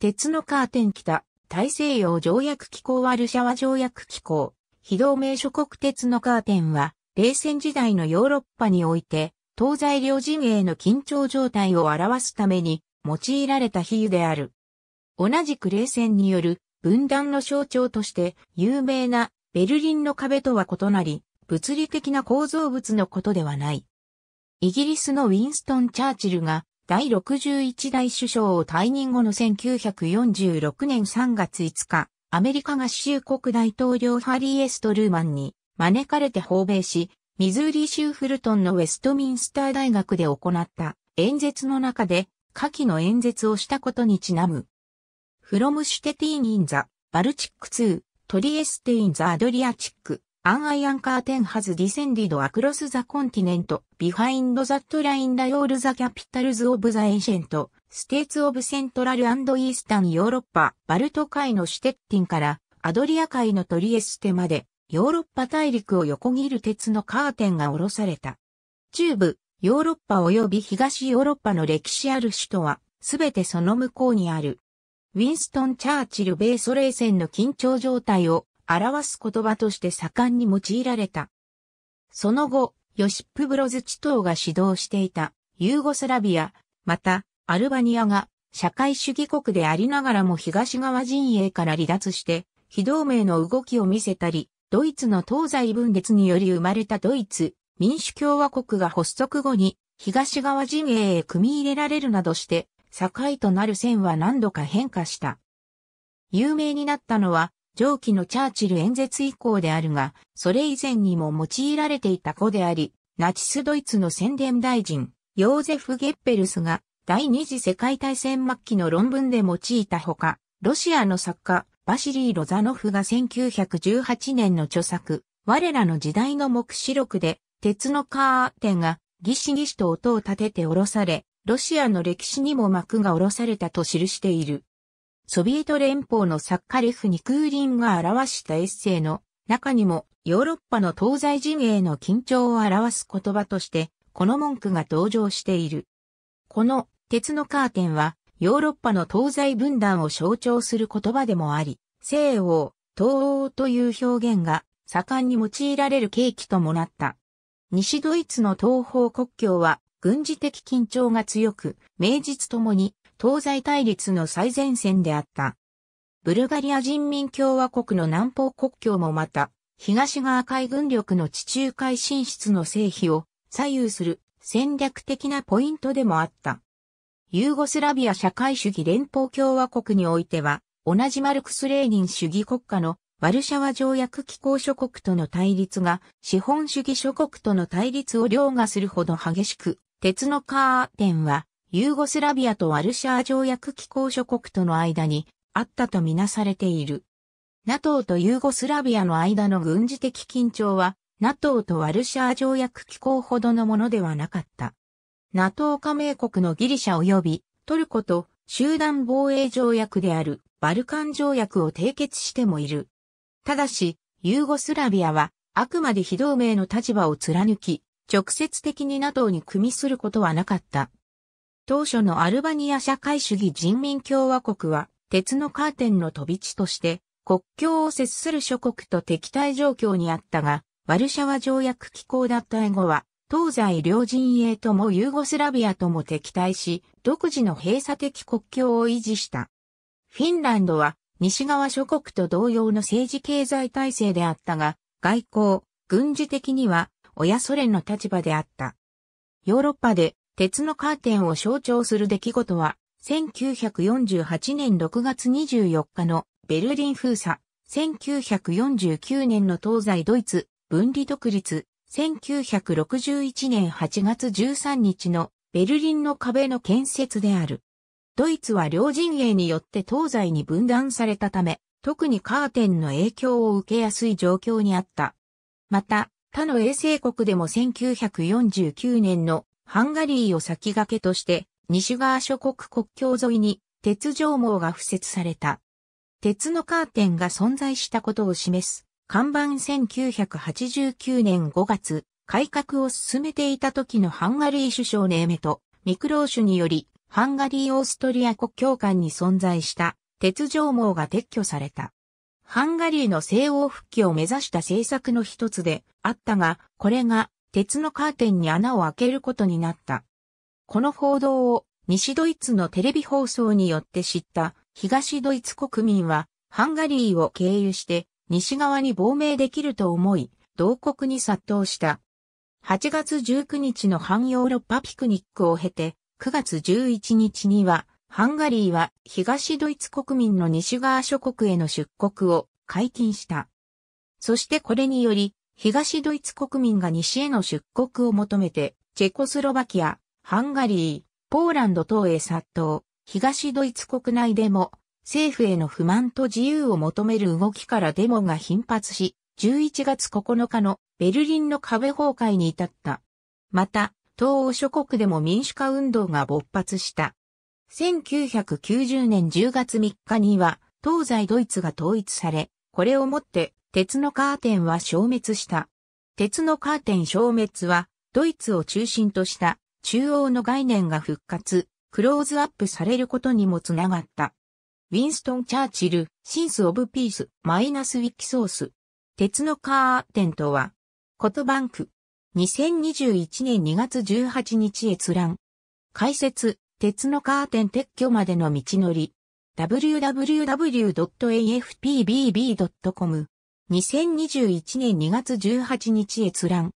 鉄のカーテン北、大西洋条約機構ワルシャワ条約機構、非同盟諸国鉄のカーテンは、冷戦時代のヨーロッパにおいて、東西両陣営の緊張状態を表すために、用いられた比喩である。同じく冷戦による分断の象徴として有名なベルリンの壁とは異なり、物理的な構造物のことではない。イギリスのウィンストン・チャーチルが第61代首相を退任後の1946年3月5日、アメリカ合衆国大統領ハリー・エスト・ルーマンに招かれて訪米し、ミズーリ州フルトンのウェストミンスター大学で行った演説の中で、下記の演説をしたことにちなむ。フロムシュテティニンザ、バルチックー、トリエステインザ・アドリアチック、アンアイアンカーテンハズディセンディドアクロスザコンティネントビハインドザットラインダヨールザキャピタルズオブザエンシェントステーツオブセントラルアンドイースタンヨーロッパバルト海のシテッティンからアドリア海のトリエステまでヨーロッパ大陸を横切る鉄のカーテンが下ろされた中部ヨーロッパ及び東ヨーロッパの歴史ある首都は全てその向こうにあるウィンストン・チャーチル米ソ冷戦の緊張状態を表す言葉として盛んに用いられた。その後、ヨシップ・ブロズ・チトが指導していたユーゴスラビア、またアルバニアが社会主義国でありながらも東側陣営から離脱して非同盟の動きを見せたり、ドイツの東西分裂により生まれたドイツ民主共和国が発足後に東側陣営へ組み入れられるなどして、境となる線は何度か変化した。有名になったのは上記のチャーチル演説以降であるが、それ以前にも用いられていた子であり、ナチスドイツの宣伝大臣、ヨーゼフ・ゲッペルスが第二次世界大戦末期の論文で用いたほか、ロシアの作家、バシリー・ロザノフが1918年の著作、我らの時代の目視録で、鉄のカーテンがギシギシと音を立てて下ろされ、ロシアの歴史にも幕が下ろされたと記している。ソビエト連邦の作家レフ・ニクーリンが表したエッセイの中にもヨーロッパの東西陣営の緊張を表す言葉としてこの文句が登場している。この鉄のカーテンはヨーロッパの東西分断を象徴する言葉でもあり、西欧、東欧という表現が盛んに用いられる契機ともなった。西ドイツの東方国境は軍事的緊張が強く、名実ともに東西対立の最前線であった。ブルガリア人民共和国の南方国境もまた、東側海軍力の地中海進出の成否を左右する戦略的なポイントでもあった。ユーゴスラビア社会主義連邦共和国においては、同じマルクス・レーニン主義国家のワルシャワ条約機構諸国との対立が資本主義諸国との対立を凌駕するほど激しく、鉄のカーテンはユーゴスラビアとワルシャー条約機構諸国との間にあったとみなされている。NATO とユーゴスラビアの間の軍事的緊張は、NATO とワルシャー条約機構ほどのものではなかった。NATO 加盟国のギリシャ及びトルコと集団防衛条約であるバルカン条約を締結してもいる。ただし、ユーゴスラビアはあくまで非同盟の立場を貫き、直接的に NATO に組みすることはなかった。当初のアルバニア社会主義人民共和国は、鉄のカーテンの飛び地として、国境を接する諸国と敵対状況にあったが、ワルシャワ条約機構だった後は、東西両陣営ともユーゴスラビアとも敵対し、独自の閉鎖的国境を維持した。フィンランドは、西側諸国と同様の政治経済体制であったが、外交、軍事的には、親ソ連の立場であった。ヨーロッパで鉄のカーテンを象徴する出来事は、1948年6月24日のベルリン封鎖、1949年の東西ドイツ分離独立、1961年8月13日のベルリンの壁の建設である。ドイツは両陣営によって東西に分断されたため、特にカーテンの影響を受けやすい状況にあった。また、他の衛星国でも1949年のハンガリーを先駆けとして、西側諸国国境沿いに鉄条網が付設された。鉄のカーテンが存在したことを示す。看板1989年5月、改革を進めていた時のハンガリー首相ネーメとミクローシュにより、ハンガリー・オーストリア国境間に存在した鉄条網が撤去された。ハンガリーの西欧復帰を目指した政策の一つであったが、これが鉄のカーテンに穴を開けることになった。この報道を西ドイツのテレビ放送によって知った東ドイツ国民はハンガリーを経由して西側に亡命できると思い、同国に殺到した。8月19日の反ヨーロッパピクニックを経て、9月11日には、ハンガリーは東ドイツ国民の西側諸国への出国を解禁した。そしてこれにより、東ドイツ国民が西への出国を求めて、チェコスロバキア、ハンガリー、ポーランド等へ殺到、東ドイツ国内でも、政府への不満と自由を求める動きからデモが頻発し、11月9日のベルリンの壁崩壊に至った。また、東欧諸国でも民主化運動が勃発した。1990年10月3日には、東西ドイツが統一され、これをもって鉄のカーテンは消滅した。鉄のカーテン消滅は、ドイツを中心とした中央の概念が復活、クローズアップされることにもつながった。ウィンストン・チャーチル、シンス・オブ・ピース、マイナス・ウィキソース。鉄のカーテンとは、コトバンク。2021年2月18日閲覧。解説、鉄のカーテン撤去までの道のり。www.afpbb.com 2021年2月18日閲覧。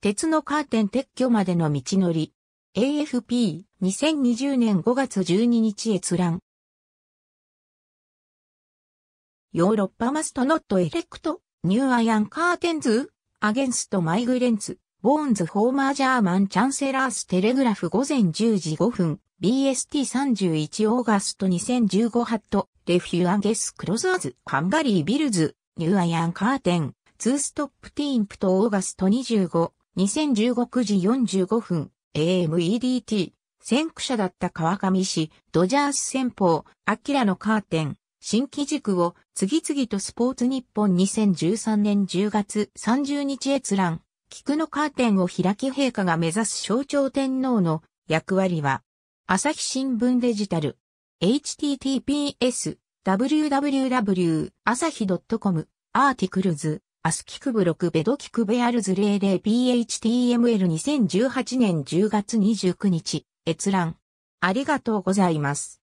鉄のカーテン撤去までの道のり。AFP、2020年5月12日閲覧。ヨーロッパマストノットエレクト、ニューアイアンカーテンズ、アゲンストマイグレンツ、ボーンズフォーマージャーマンチャンセラーステレグラフ午前10時5分、BST31 オーガスト2015ハット、レフューアンゲスクローズ、ハンガリービルズ、ニューアイアンカーテン、ツーストップティーンプとオーガスト25、2015時45分、AMEDT、先駆者だった川上氏、ドジャース戦法、アキラのカーテン、新規軸を次々とスポーツ日本2013年10月30日閲覧、菊のカーテンを開き陛下が目指す象徴天皇の役割は、朝日新聞デジタル、https www h i .com アーティクルズアスキクブロクベドキクベアルズ 00phtml2018 年10月29日閲覧ありがとうございます。